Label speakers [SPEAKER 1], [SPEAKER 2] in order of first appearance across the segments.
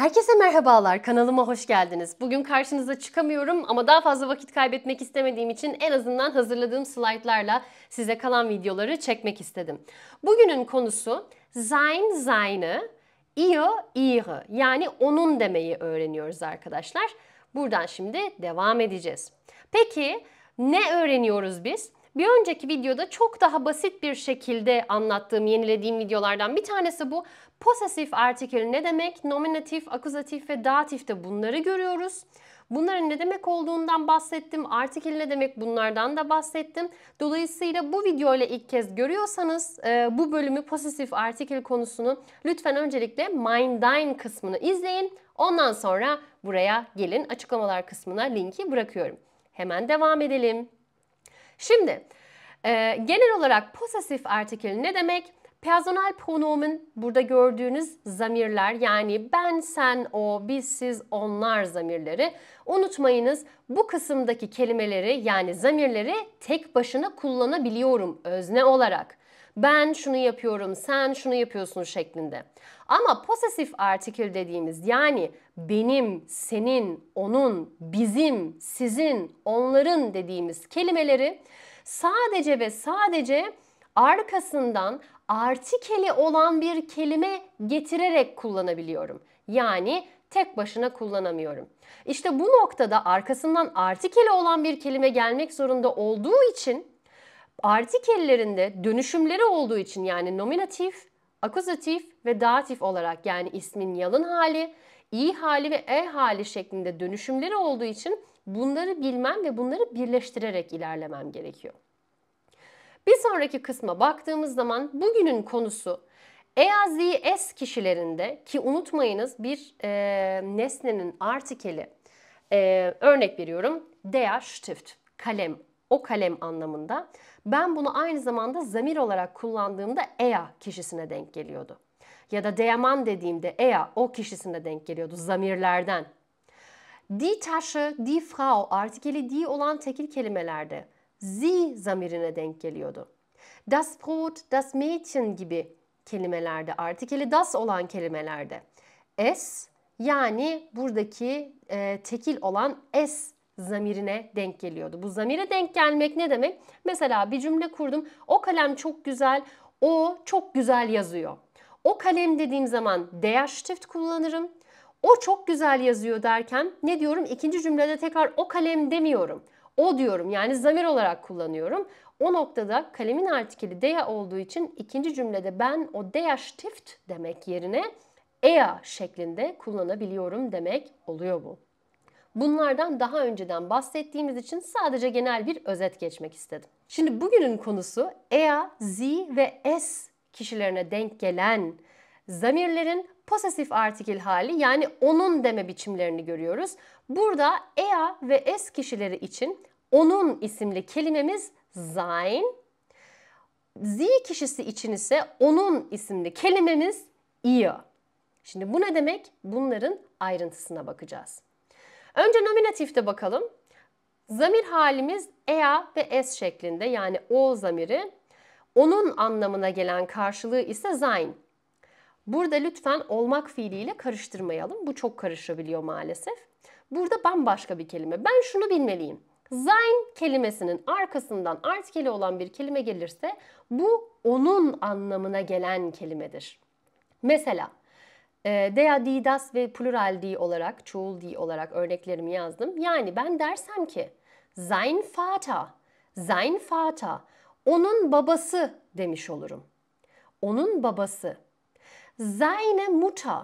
[SPEAKER 1] Herkese merhabalar, kanalıma hoş geldiniz. Bugün karşınıza çıkamıyorum ama daha fazla vakit kaybetmek istemediğim için en azından hazırladığım slaytlarla size kalan videoları çekmek istedim. Bugünün konusu sein seine, ihr ihre yani onun demeyi öğreniyoruz arkadaşlar. Buradan şimdi devam edeceğiz. Peki ne öğreniyoruz biz? Bir önceki videoda çok daha basit bir şekilde anlattığım, yenilediğim videolardan bir tanesi bu. Possessive artikel ne demek? Nominatif, akuzatif ve datifte bunları görüyoruz. Bunların ne demek olduğundan bahsettim. Artikel ne demek bunlardan da bahsettim. Dolayısıyla bu videoyla ilk kez görüyorsanız e, bu bölümü pozitif artikel konusunu lütfen öncelikle Mindine kısmını izleyin. Ondan sonra buraya gelin açıklamalar kısmına linki bırakıyorum. Hemen devam edelim. Şimdi e, genel olarak posesif artikül ne demek? Personal pronomen burada gördüğünüz zamirler yani ben, sen, o, biz, siz, onlar zamirleri unutmayınız. Bu kısımdaki kelimeleri yani zamirleri tek başına kullanabiliyorum özne olarak. Ben şunu yapıyorum, sen şunu yapıyorsun şeklinde. Ama posesif artikül dediğimiz yani benim, senin, onun, bizim, sizin, onların dediğimiz kelimeleri sadece ve sadece arkasından artikeli olan bir kelime getirerek kullanabiliyorum. Yani tek başına kullanamıyorum. İşte bu noktada arkasından artikeli olan bir kelime gelmek zorunda olduğu için artikellerinde dönüşümleri olduğu için yani nominatif Akuzatif ve datif olarak yani ismin yalın hali, i hali ve e hali şeklinde dönüşümleri olduğu için bunları bilmem ve bunları birleştirerek ilerlemem gerekiyor. Bir sonraki kısma baktığımız zaman bugünün konusu EAZS kişilerinde ki unutmayınız bir e, nesnenin artikeli e, örnek veriyorum der Stift kalem o kalem anlamında. Ben bunu aynı zamanda zamir olarak kullandığımda ea kişisine denk geliyordu. Ya da deaman dediğimde ea o kişisine denk geliyordu zamirlerden. Die Tasche, die Frau artikeli die olan tekil kelimelerde sie zamirine denk geliyordu. Das Brot, das Mädchen gibi kelimelerde, artikeli das olan kelimelerde. Es yani buradaki e, tekil olan es zamirine denk geliyordu. Bu zamire denk gelmek ne demek? Mesela bir cümle kurdum. O kalem çok güzel, o çok güzel yazıyor. O kalem dediğim zaman der Stift kullanırım. O çok güzel yazıyor derken ne diyorum? İkinci cümlede tekrar o kalem demiyorum. O diyorum yani zamir olarak kullanıyorum. O noktada kalemin artikeli der olduğu için ikinci cümlede ben o der Stift demek yerine ea şeklinde kullanabiliyorum demek oluyor bu. Bunlardan daha önceden bahsettiğimiz için sadece genel bir özet geçmek istedim. Şimdi bugünün konusu ea, zi ve S kişilerine denk gelen zamirlerin posesif artikil hali yani onun deme biçimlerini görüyoruz. Burada ea ve S kişileri için onun isimli kelimemiz sein, z kişisi için ise onun isimli kelimemiz ihr. Şimdi bu ne demek? Bunların ayrıntısına bakacağız. Önce nominatifte bakalım. Zamir halimiz ea ve es şeklinde yani o zamiri. Onun anlamına gelen karşılığı ise sein. Burada lütfen olmak fiiliyle karıştırmayalım. Bu çok karışabiliyor maalesef. Burada bambaşka bir kelime. Ben şunu bilmeliyim. Sein kelimesinin arkasından artikeli olan bir kelime gelirse bu onun anlamına gelen kelimedir. Mesela ee, Dea didas ve plural di olarak, çoğul di olarak örneklerimi yazdım. Yani ben dersem ki sein Vater, sein Vater, onun babası demiş olurum. Onun babası. Seine Mutter,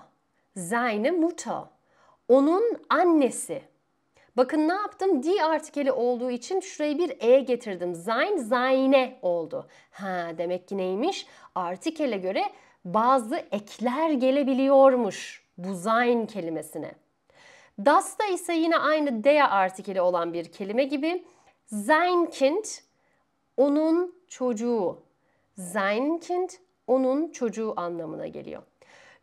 [SPEAKER 1] seine Mutter, onun annesi. Bakın ne yaptım? Di artikeli olduğu için şuraya bir e getirdim. Sein, seine oldu. Ha demek ki neymiş? Artikele göre bazı ekler gelebiliyormuş bu sein kelimesine. da ise yine aynı de artikeli olan bir kelime gibi sein Kind onun çocuğu. Sein Kind onun çocuğu anlamına geliyor.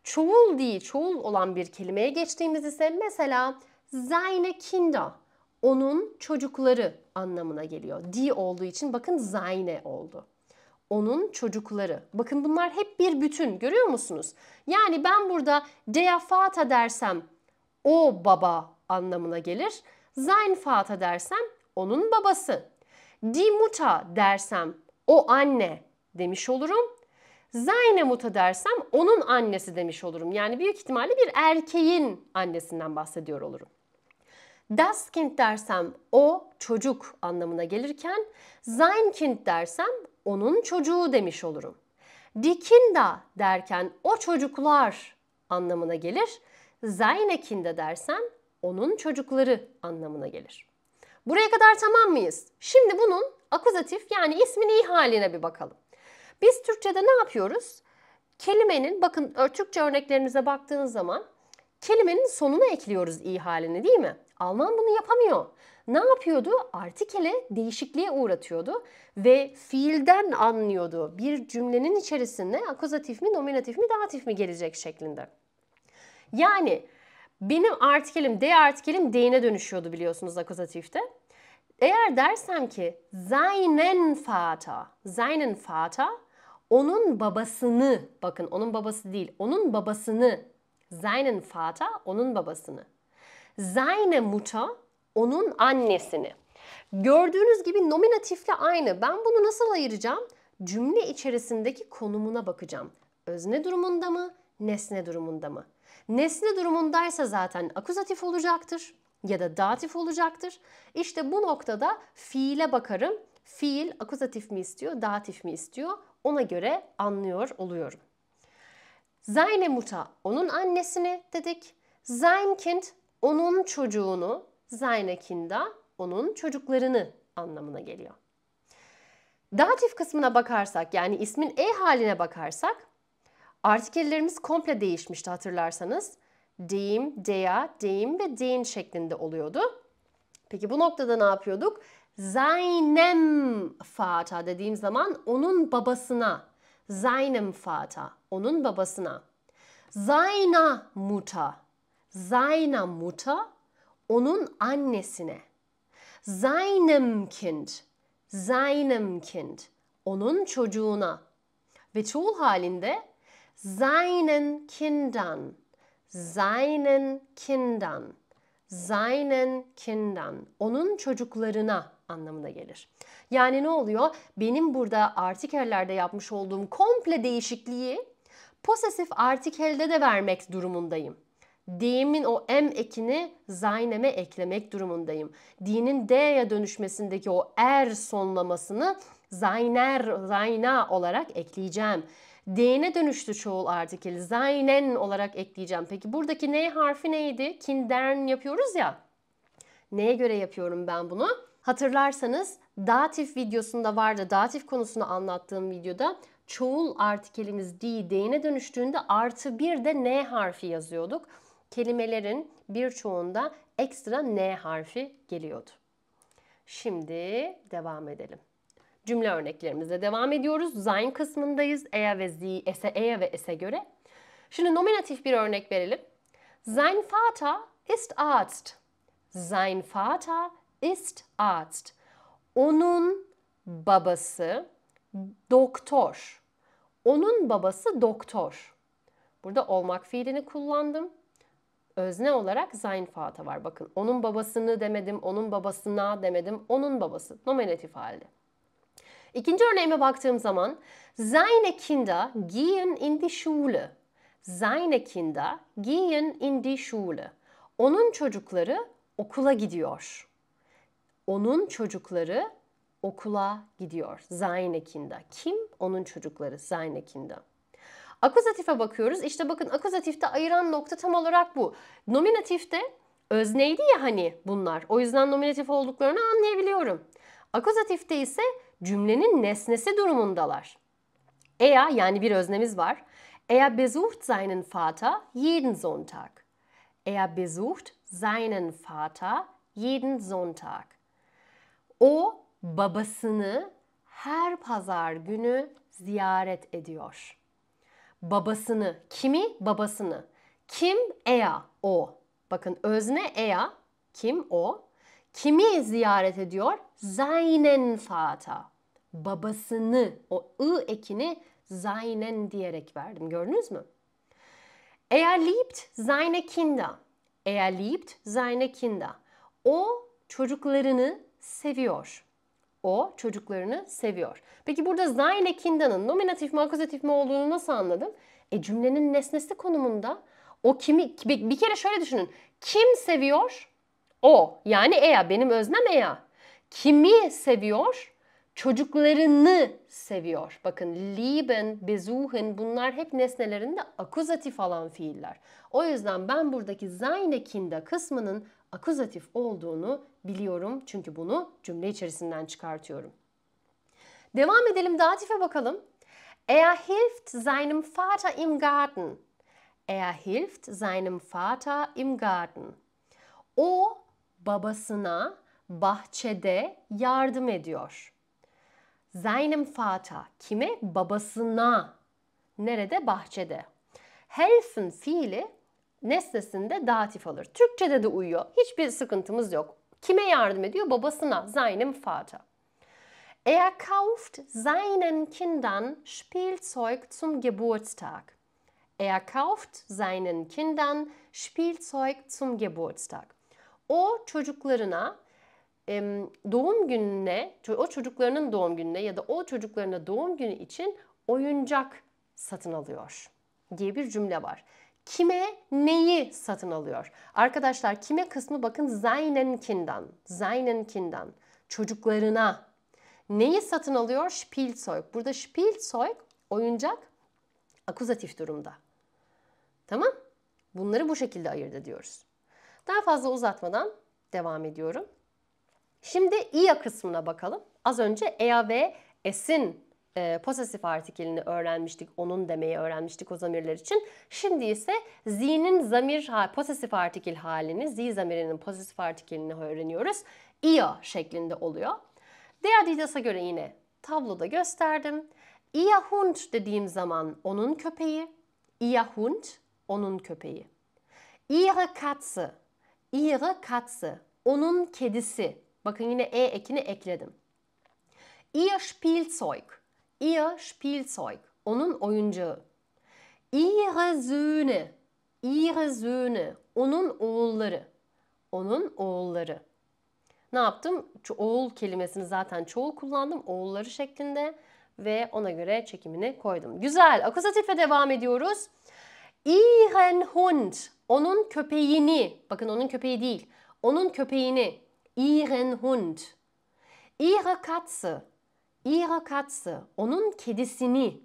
[SPEAKER 1] Çoğul değil, çoğul olan bir kelimeye geçtiğimiz ise mesela seine Kinder onun çocukları anlamına geliyor. Di olduğu için bakın seine oldu onun çocukları. Bakın bunlar hep bir bütün görüyor musunuz? Yani ben burada deafata dersem o baba anlamına gelir. Sein dersem onun babası. Dimuta dersem o anne demiş olurum. Seine dersem onun annesi demiş olurum. Yani büyük ihtimalle bir erkeğin annesinden bahsediyor olurum. Daskind dersem o çocuk anlamına gelirken Zainkind dersem onun çocuğu demiş olurum. Dikinda derken o çocuklar anlamına gelir. Zeynekinda dersem onun çocukları anlamına gelir. Buraya kadar tamam mıyız? Şimdi bunun akuzatif yani ismin iyi haline bir bakalım. Biz Türkçe'de ne yapıyoruz? Kelimenin bakın Türkçe örneklerimize baktığınız zaman kelimenin sonuna ekliyoruz iyi halini değil mi? Alman bunu yapamıyor ne yapıyordu? Artikele değişikliğe uğratıyordu ve fiilden anlıyordu. Bir cümlenin içerisinde akuzatif mi, nominatif mi, datif mi gelecek şeklinde. Yani benim artikelim, de artikelim deyine dönüşüyordu biliyorsunuz akuzatifte. Eğer dersem ki seinen Vater, seinen Vater onun babasını, bakın onun babası değil, onun babasını, seinen Vater onun babasını. Seine Mutter onun annesini. Gördüğünüz gibi nominatifle aynı. Ben bunu nasıl ayıracağım? Cümle içerisindeki konumuna bakacağım. Özne durumunda mı? Nesne durumunda mı? Nesne durumundaysa zaten akuzatif olacaktır ya da datif olacaktır. İşte bu noktada fiile bakarım. Fiil akuzatif mi istiyor, datif mi istiyor? Ona göre anlıyor oluyorum. Seine Mutter onun annesini dedik. Sein Kind onun çocuğunu Zaynakinda onun çocuklarını anlamına geliyor. Datif kısmına bakarsak yani ismin e haline bakarsak artikellerimiz komple değişmişti hatırlarsanız. Deyim, dea, deyim ve deyin şeklinde oluyordu. Peki bu noktada ne yapıyorduk? Seinem Vater dediğim zaman onun babasına. Seinem Vater, onun babasına. Seiner Mutter, seiner Mutter onun annesine. Seinem Kind, seinem Kind, onun çocuğuna. Ve çoğul halinde seinen Kindern, seinen Kindern, seinen Kindern, onun çocuklarına anlamına gelir. Yani ne oluyor? Benim burada artikellerde yapmış olduğum komple değişikliği posesif artikelde de vermek durumundayım deyimin o m ekini zayneme eklemek durumundayım. Dinin d'ye dönüşmesindeki o er sonlamasını zayner, zayna olarak ekleyeceğim. D'ne dönüştü çoğul artikeli. Zaynen olarak ekleyeceğim. Peki buradaki N harfi neydi? Kindern yapıyoruz ya. Neye göre yapıyorum ben bunu? Hatırlarsanız datif videosunda vardı. Datif konusunu anlattığım videoda çoğul artikelimiz D, D'ne dönüştüğünde artı bir de N harfi yazıyorduk kelimelerin birçoğunda ekstra N harfi geliyordu. Şimdi devam edelim. Cümle örneklerimize devam ediyoruz. Sein kısmındayız. E'ye er ve zi, ese, e'ye er ve ese göre. Şimdi nominatif bir örnek verelim. Sein Vater ist Arzt. Sein Vater ist Arzt. Onun babası doktor. Onun babası doktor. Burada olmak fiilini kullandım özne olarak sein Vater var. Bakın onun babasını demedim, onun babasına demedim, onun babası. Nominatif halde. İkinci örneğime baktığım zaman seine Kinder gehen in die Schule. Seine Kinder gehen in die Schule. Onun çocukları okula gidiyor. Onun çocukları okula gidiyor. Seine Kinder. Kim? Onun çocukları. Seine Kinder. Akuzatife bakıyoruz. İşte bakın akuzatifte ayıran nokta tam olarak bu. Nominatifte özneydi ya hani bunlar. O yüzden nominatif olduklarını anlayabiliyorum. Akuzatifte ise cümlenin nesnesi durumundalar. Er yani bir öznemiz var. Er besucht seinen Vater jeden Sonntag. Er besucht seinen Vater jeden Sonntag. O babasını her pazar günü ziyaret ediyor babasını. Kimi? Babasını. Kim? Ea. O. Bakın özne Ea. Kim? O. Kimi ziyaret ediyor? Zaynen Fata. Babasını. O ı ekini zaynen diyerek verdim. Gördünüz mü? Er liebt seine Kinder. Er liebt seine Kinder. O çocuklarını seviyor. O çocuklarını seviyor. Peki burada zaile kindanın nominatif mi akuzatif mi olduğunu nasıl anladım? E cümlenin nesnesi konumunda o kimi bir, bir kere şöyle düşünün. Kim seviyor? O yani Ea benim öznem Ea. Kimi seviyor? Çocuklarını seviyor. Bakın lieben, besuchen bunlar hep nesnelerinde akuzatif alan fiiller. O yüzden ben buradaki seine Kinder kısmının akuzatif olduğunu biliyorum çünkü bunu cümle içerisinden çıkartıyorum. Devam edelim datife bakalım. Er hilft seinem Vater im Garten. Er hilft seinem Vater im Garten. O babasına bahçede yardım ediyor. Seinem Vater kime? Babasına. Nerede? Bahçede. Helfen fiili nesnesinde datif alır. Türkçede de uyuyor. Hiçbir sıkıntımız yok. Kime yardım ediyor? Babasına. Seinem Vater. Er kauft seinen Kindern Spielzeug zum Geburtstag. Er kauft seinen Kindern Spielzeug zum Geburtstag. O çocuklarına doğum gününe, o çocuklarının doğum gününe ya da o çocuklarına doğum günü için oyuncak satın alıyor diye bir cümle var kime neyi satın alıyor? Arkadaşlar kime kısmı bakın seinenkindan, seinenkindan çocuklarına. Neyi satın alıyor? Spielzeug. Burada Spielzeug oyuncak akuzatif durumda. Tamam? Bunları bu şekilde ayırt ediyoruz. Daha fazla uzatmadan devam ediyorum. Şimdi ia kısmına bakalım. Az önce ea ve esin e, posesif artikelini öğrenmiştik. Onun demeyi öğrenmiştik o zamirler için. Şimdi ise zinin zamir posesif artikel halini, z zamirinin posesif artikelini öğreniyoruz. ia şeklinde oluyor. Deadidas'a göre yine tabloda gösterdim. Ia Hund dediğim zaman onun köpeği. Ia Hund onun köpeği. Ihre Katze. Ihre Katze. Onun kedisi. Bakın yine e ekini ekledim. Ihr Spielzeug. Ihr Spielzeug. Onun oyuncağı. Ihre Söhne. Ihre Söhne. Onun oğulları. Onun oğulları. Ne yaptım? Oğul kelimesini zaten çoğu kullandım. Oğulları şeklinde ve ona göre çekimini koydum. Güzel. Akuzatife devam ediyoruz. Ihren Hund. Onun köpeğini. Bakın onun köpeği değil. Onun köpeğini. Ihren Hund. Ihre Katze ihre Katze, onun kedisini,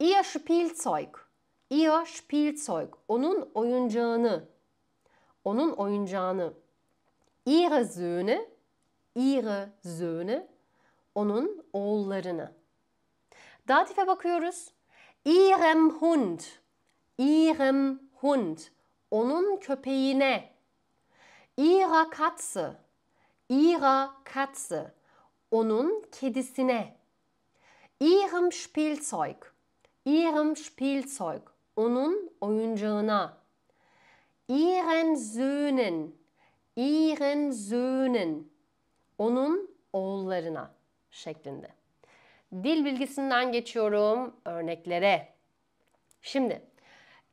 [SPEAKER 1] ihr Spielzeug, ihr Spielzeug, onun oyuncağını, onun oyuncağını, ihre Söhne, ihre Söhne, onun oğullarını. Datife bakıyoruz. Ihrem Hund, ihrem Hund, onun köpeğine, ihrer Katze, ihrer Katze, onun kedisine. Ihrem Spielzeug. Ihrem Spielzeug. Onun oyuncağına. Ihren Söhnen. Ihren Söhnen. Onun oğullarına şeklinde. Dil bilgisinden geçiyorum örneklere. Şimdi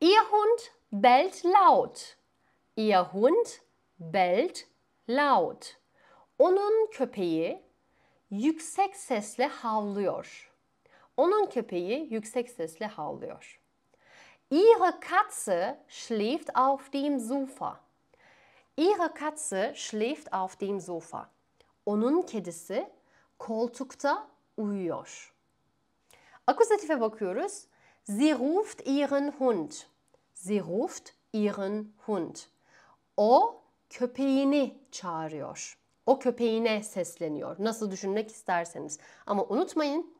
[SPEAKER 1] Ihr Hund bellt laut. Ihr Hund bellt laut. Onun köpeği yüksek sesle havlıyor. Onun köpeği yüksek sesle havlıyor. Ihre Katze schläft auf dem Sofa. Ihre Katze schläft auf dem Sofa. Onun kedisi koltukta uyuyor. Akuzatife bakıyoruz. Sie ruft ihren Hund. Sie ruft ihren Hund. O köpeğini çağırıyor o köpeğine sesleniyor. Nasıl düşünmek isterseniz. Ama unutmayın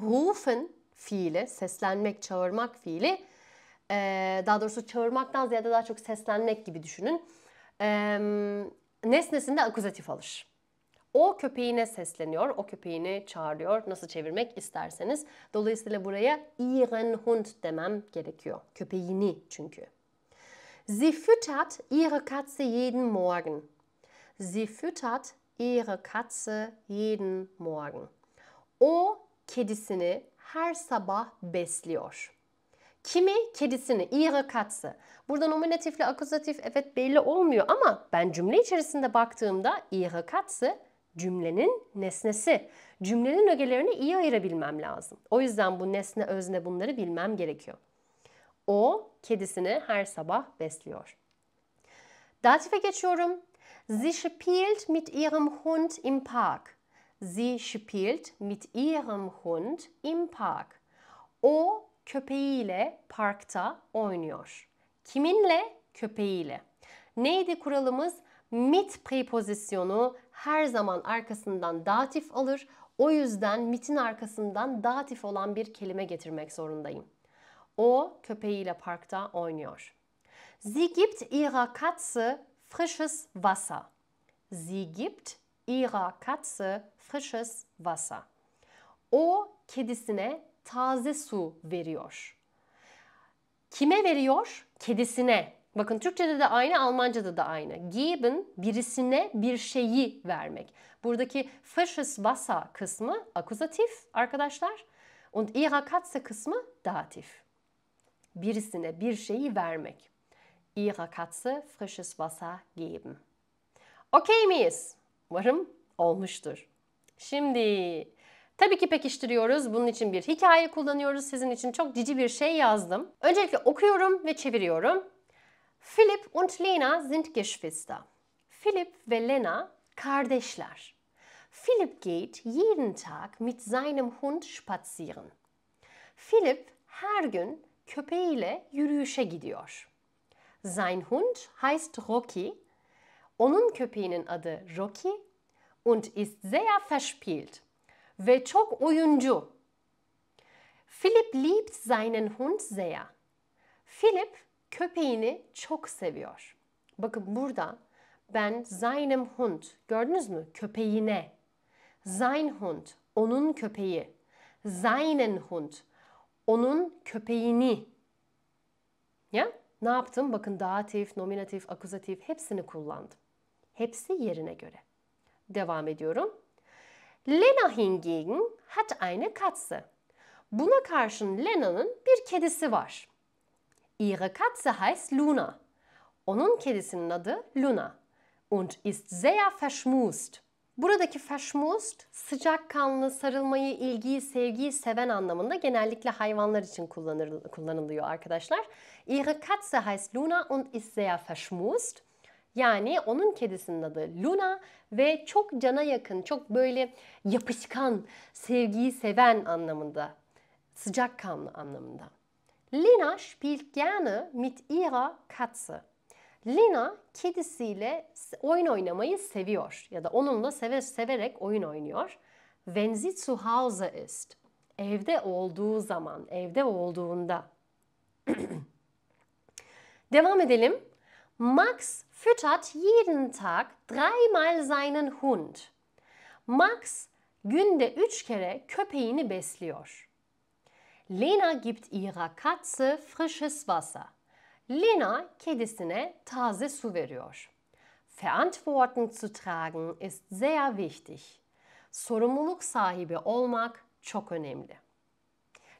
[SPEAKER 1] rufen fiili, seslenmek, çağırmak fiili e, daha doğrusu çağırmaktan ziyade daha çok seslenmek gibi düşünün. E, nesnesinde akuzatif alır. O köpeğine sesleniyor, o köpeğini çağırıyor. Nasıl çevirmek isterseniz. Dolayısıyla buraya ihren Hund demem gerekiyor. Köpeğini çünkü. Sie füttert ihre Katze jeden Morgen. Sie füttert ihre Katze jeden Morgen. O kedisini her sabah besliyor. Kimi? Kedisini. Ihre Katze. Burada nominatifle akuzatif evet belli olmuyor ama ben cümle içerisinde baktığımda ihre Katze cümlenin nesnesi. Cümlenin ögelerini iyi ayırabilmem lazım. O yüzden bu nesne özne bunları bilmem gerekiyor. O kedisini her sabah besliyor. Datif'e geçiyorum. Sie spielt mit ihrem Hund im Park. Sie spielt mit ihrem Hund im Park. O köpeğiyle parkta oynuyor. Kiminle? Köpeğiyle. Neydi kuralımız? Mit prepozisyonu her zaman arkasından datif alır. O yüzden mitin arkasından datif olan bir kelime getirmek zorundayım. O köpeğiyle parkta oynuyor. Sie gibt ihrer Katze frisches Wasser. Sie gibt ihrer Katze frisches Wasser. O kedisine taze su veriyor. Kime veriyor? Kedisine. Bakın Türkçe'de de aynı, Almanca'da da aynı. Geben birisine bir şeyi vermek. Buradaki frisches Wasser kısmı akuzatif arkadaşlar. Und ihrer Katze kısmı datif. Birisine bir şeyi vermek ihrer Katze frisches Wasser geben. Okey miyiz? Umarım olmuştur. Şimdi tabii ki pekiştiriyoruz. Bunun için bir hikaye kullanıyoruz. Sizin için çok cici bir şey yazdım. Öncelikle okuyorum ve çeviriyorum. Philip und Lena sind Geschwister. Philip ve Lena kardeşler. Philip geht jeden Tag mit seinem Hund spazieren. Philip her gün köpeğiyle yürüyüşe gidiyor. Sein Hund heißt Rocky. Onun köpeğinin adı Rocky und ist sehr verspielt ve çok oyuncu. Philip liebt seinen Hund sehr. Philip köpeğini çok seviyor. Bakın burada ben seinem Hund gördünüz mü? Köpeğine. Sein Hund onun köpeği. Seinen Hund onun köpeğini. Ya? Ne yaptım? Bakın datif, nominatif, akuzatif hepsini kullandım. Hepsi yerine göre. Devam ediyorum. Lena hingegen hat eine Katze. Buna karşın Lena'nın bir kedisi var. Ihre Katze heißt Luna. Onun kedisinin adı Luna und ist sehr verschmust. Buradaki verschmust sıcakkanlı, sarılmayı, ilgiyi, sevgiyi seven anlamında genellikle hayvanlar için kullanır, kullanılıyor arkadaşlar. Ihre Katze heißt Luna und ist sehr verschmust. Yani onun kedisinin adı Luna ve çok cana yakın, çok böyle yapışkan, sevgiyi seven anlamında, sıcakkanlı anlamında. Lena spielt gerne mit ihrer Katze. Lina kedisiyle oyun oynamayı seviyor ya da onunla seve, severek oyun oynuyor. Wenn sie zu Hause ist, evde olduğu zaman, evde olduğunda. Devam edelim. Max füttert jeden Tag dreimal seinen Hund. Max günde üç kere köpeğini besliyor. Lena gibt ihrer Katze frisches Wasser. Lena kedisine taze su veriyor. Verantwortung zu tragen ist sehr wichtig. Sorumluluk sahibi olmak çok önemli.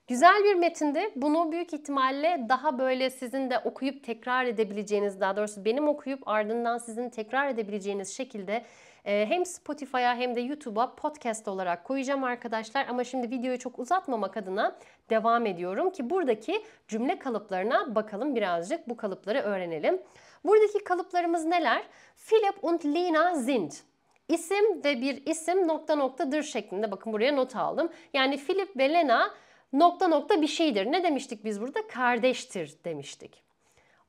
[SPEAKER 1] Güzel bir metinde bunu büyük ihtimalle daha böyle sizin de okuyup tekrar edebileceğiniz, daha doğrusu benim okuyup ardından sizin tekrar edebileceğiniz şekilde ee, hem Spotify'a hem de YouTube'a podcast olarak koyacağım arkadaşlar. Ama şimdi videoyu çok uzatmamak adına devam ediyorum ki buradaki cümle kalıplarına bakalım birazcık bu kalıpları öğrenelim. Buradaki kalıplarımız neler? Philip und Lena sind isim ve bir isim nokta noktadır şeklinde. Bakın buraya not aldım. Yani Philip ve Lena nokta nokta bir şeydir. Ne demiştik biz burada? Kardeştir demiştik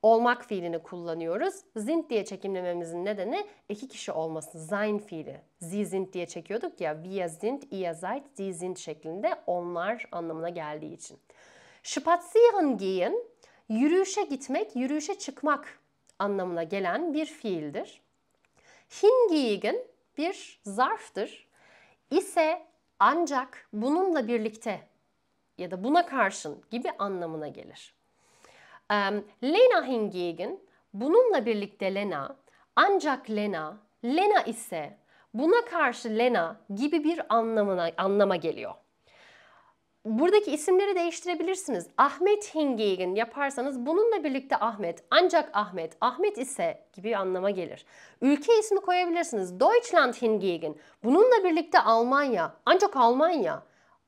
[SPEAKER 1] olmak fiilini kullanıyoruz. Sind diye çekimlememizin nedeni iki kişi olması. Sein fiili. Sie sind diye çekiyorduk ya. Wir sind, ihr seid, sie sind şeklinde onlar anlamına geldiği için. Spazieren gehen, yürüyüşe gitmek, yürüyüşe çıkmak anlamına gelen bir fiildir. Hingegen bir zarftır. İse ancak bununla birlikte ya da buna karşın gibi anlamına gelir. Lena hingegen, bununla birlikte Lena, ancak Lena, Lena ise, buna karşı Lena gibi bir anlamına anlama geliyor. Buradaki isimleri değiştirebilirsiniz. Ahmet Hingegen yaparsanız bununla birlikte Ahmet, ancak Ahmet, Ahmet ise gibi anlama gelir. Ülke ismi koyabilirsiniz. Deutschland Hingegen, bununla birlikte Almanya, ancak Almanya.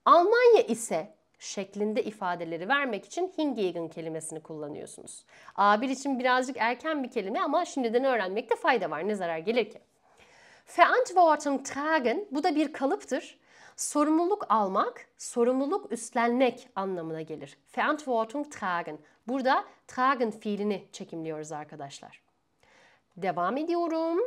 [SPEAKER 1] Almanya ise şeklinde ifadeleri vermek için hingegen kelimesini kullanıyorsunuz. A1 için birazcık erken bir kelime ama şimdiden öğrenmekte fayda var. Ne zarar gelir ki? Verantwortung tragen bu da bir kalıptır. Sorumluluk almak, sorumluluk üstlenmek anlamına gelir. Verantwortung tragen. Burada tragen fiilini çekimliyoruz arkadaşlar. Devam ediyorum.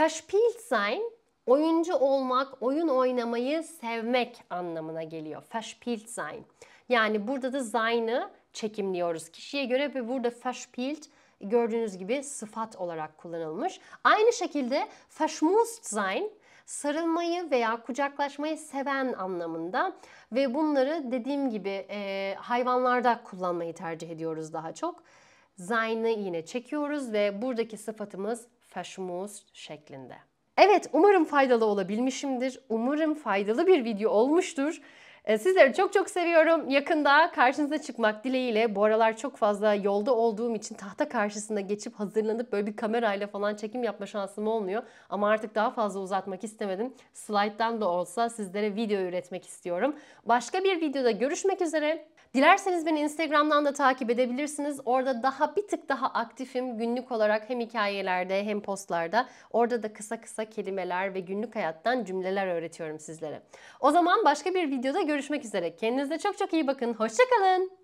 [SPEAKER 1] Verspielt sein oyuncu olmak, oyun oynamayı sevmek anlamına geliyor. Verspielt sein. Yani burada da sein'ı çekimliyoruz kişiye göre ve burada verspielt gördüğünüz gibi sıfat olarak kullanılmış. Aynı şekilde verschmust sein sarılmayı veya kucaklaşmayı seven anlamında ve bunları dediğim gibi e, hayvanlarda kullanmayı tercih ediyoruz daha çok. Zayn'ı yine çekiyoruz ve buradaki sıfatımız verschmust şeklinde. Evet umarım faydalı olabilmişimdir. Umarım faydalı bir video olmuştur. Ee, sizleri çok çok seviyorum. Yakında karşınıza çıkmak dileğiyle. Bu aralar çok fazla yolda olduğum için tahta karşısında geçip hazırlanıp böyle bir kamerayla falan çekim yapma şansım olmuyor. Ama artık daha fazla uzatmak istemedim. Slide'dan da olsa sizlere video üretmek istiyorum. Başka bir videoda görüşmek üzere. Dilerseniz beni Instagram'dan da takip edebilirsiniz. Orada daha bir tık daha aktifim günlük olarak hem hikayelerde hem postlarda. Orada da kısa kısa kelimeler ve günlük hayattan cümleler öğretiyorum sizlere. O zaman başka bir videoda görüşmek üzere. Kendinize çok çok iyi bakın. Hoşçakalın.